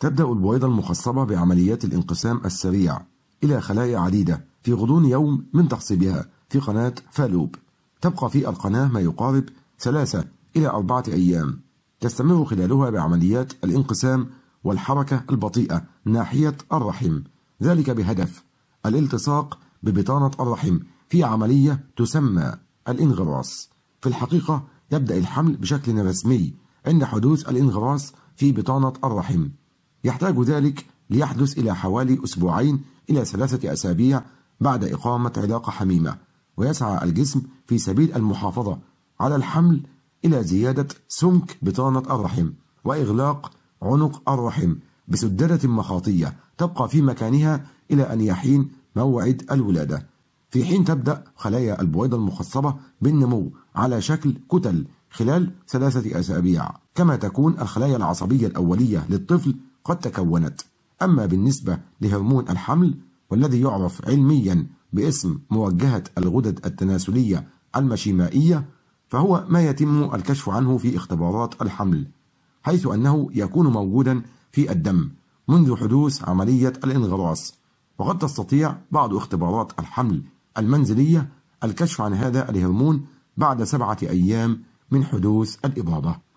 تبدأ البويضة المخصبة بعمليات الانقسام السريع إلى خلايا عديدة في غضون يوم من تخصيبها في قناة فالوب تبقى في القناة ما يقارب ثلاثة إلى أربعة أيام تستمر خلالها بعمليات الانقسام والحركة البطيئة ناحية الرحم ذلك بهدف الالتصاق ببطانة الرحم في عملية تسمى الانغراس في الحقيقة يبدأ الحمل بشكل رسمي عند حدوث الانغراس في بطانة الرحم يحتاج ذلك ليحدث إلى حوالي أسبوعين إلى ثلاثة أسابيع بعد إقامة علاقة حميمة ويسعى الجسم في سبيل المحافظة على الحمل إلى زيادة سمك بطانة الرحم وإغلاق عنق الرحم بسدادة مخاطية تبقى في مكانها إلى أن يحين موعد الولادة في حين تبدأ خلايا البويضة المخصبة بالنمو على شكل كتل خلال ثلاثة أسابيع كما تكون الخلايا العصبية الأولية للطفل قد تكونت أما بالنسبة لهرمون الحمل والذي يعرف علميا باسم موجهة الغدد التناسلية المشيمائية فهو ما يتم الكشف عنه في اختبارات الحمل حيث أنه يكون موجودا في الدم منذ حدوث عملية الانغراس وقد تستطيع بعض اختبارات الحمل المنزلية الكشف عن هذا الهرمون بعد سبعة أيام من حدوث الإبادة